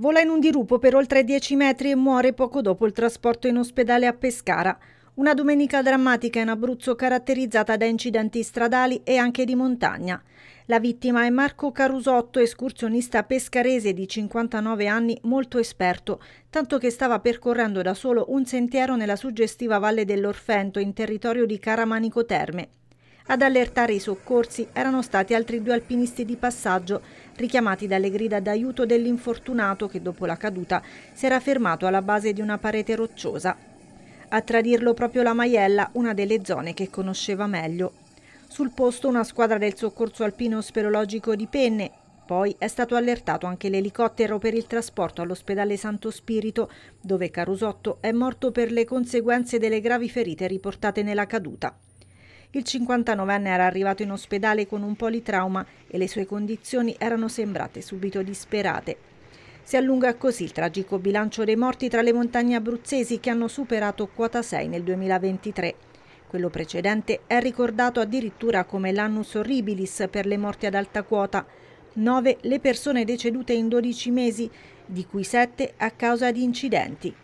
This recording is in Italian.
Vola in un dirupo per oltre 10 metri e muore poco dopo il trasporto in ospedale a Pescara. Una domenica drammatica in Abruzzo caratterizzata da incidenti stradali e anche di montagna. La vittima è Marco Carusotto, escursionista pescarese di 59 anni, molto esperto, tanto che stava percorrendo da solo un sentiero nella suggestiva Valle dell'Orfento in territorio di Caramanico Terme. Ad allertare i soccorsi erano stati altri due alpinisti di passaggio, richiamati dalle grida d'aiuto dell'infortunato che dopo la caduta si era fermato alla base di una parete rocciosa. A tradirlo proprio la Maiella, una delle zone che conosceva meglio. Sul posto una squadra del soccorso alpino sperologico di Penne, poi è stato allertato anche l'elicottero per il trasporto all'ospedale Santo Spirito, dove Carusotto è morto per le conseguenze delle gravi ferite riportate nella caduta. Il 59enne era arrivato in ospedale con un politrauma e le sue condizioni erano sembrate subito disperate. Si allunga così il tragico bilancio dei morti tra le montagne abruzzesi che hanno superato quota 6 nel 2023. Quello precedente è ricordato addirittura come l'annus horribilis per le morti ad alta quota, 9 le persone decedute in 12 mesi, di cui 7 a causa di incidenti.